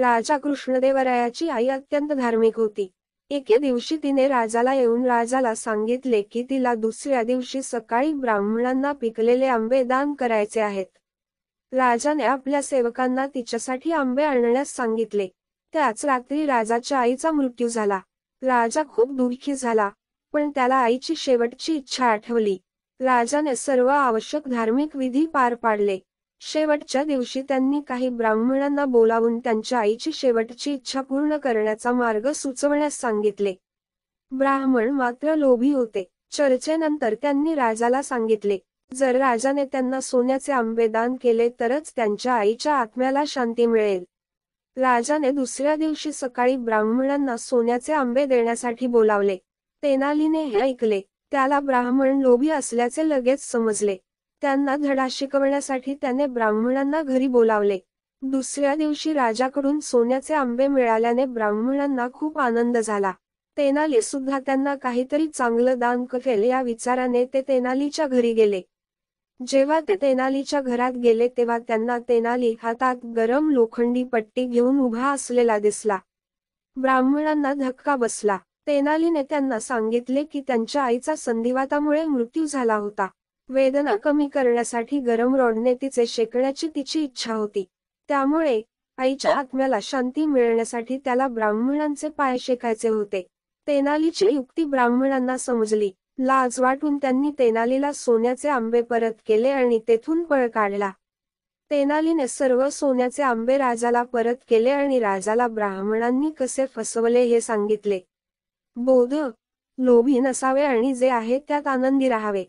राजा कृष्णदेवरायाची आई अत्यंत धार्मिक होती एके दिवशी तिने राजाला येऊन राजाला सांगितले की तिला दुसऱ्या दिवशी सकाळी ब्राह्मणांना पिकलेले आंबे दान करायचे आहेत राजाने आपल्या सेवकांना तिच्यासाठी आंबे आणण्यास सांगितले त्याच रात्री राजाच्या आईचा मृत्यू झाला राजा खूप दुःखी झाला पण त्याला आईची शेवटची इच्छा आठवली राजाने सर्व आवश्यक धार्मिक विधी पार पाडले शेवटच्या दिवशी त्यांनी काही ब्राह्मणांना बोलावून त्यांच्या आईची शेवटची इच्छा पूर्ण करण्याचा मार्ग सुचवण्यास सांगितले ब्राह्मण मात्र लोभी होते चर्चेनंतर त्यांनी राजाला सांगितले जर राजाने त्यांना सोन्याचे आंबे दान केले तरच त्यांच्या आईच्या आत्म्याला शांती मिळेल राजाने दुसऱ्या दिवशी सकाळी ब्राह्मणांना सोन्याचे आंबे देण्यासाठी बोलावले तेनालीने हे ऐकले त्याला ब्राह्मण लोभी असल्याचे लगेच समजले त्यांना धडा शिकवण्यासाठी त्याने ब्राह्मणांना घरी बोलावले दुसऱ्या दिवशी राजाकडून सोन्याचे आंबे मिळाल्याने ब्राह्मणांना खूप आनंद झाला तेनाली सुद्धा त्यांना काहीतरी चांगलं दान करेल या विचाराने ते तेनालीच्या घरी गेले जेव्हा ते तेनालीच्या घरात गेले तेव्हा त्यांना तेनाली हातात गरम लोखंडी पट्टी घेऊन उभा असलेला दिसला ब्राह्मणांना धक्का बसला तेनालीने त्यांना सांगितले की त्यांच्या आईचा संधिवातामुळे मृत्यू झाला होता वेदना कमी करण्यासाठी गरम रोडने तिचे शेकण्याची तिची इच्छा होती त्यामुळे आईच्या आत्म्याला शांती मिळण्यासाठी त्याला ब्राह्मणांचे पाय शेकायचे होते तेनालीची युक्ती ब्राह्मणांना समजली लाज वाटून त्यांनी तेनालीला सोन्याचे आंबे परत केले आणि तेथून पळ काढला तेनालीने सर्व सोन्याचे आंबे राजाला परत केले आणि राजाला ब्राह्मणांनी कसे फसवले हे सांगितले बोध लोभी नसावे आणि जे आहे त्यात आनंदी राहावे